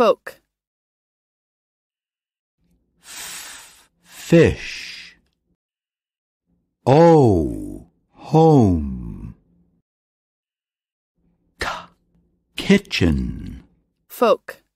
folk fish oh home K kitchen folk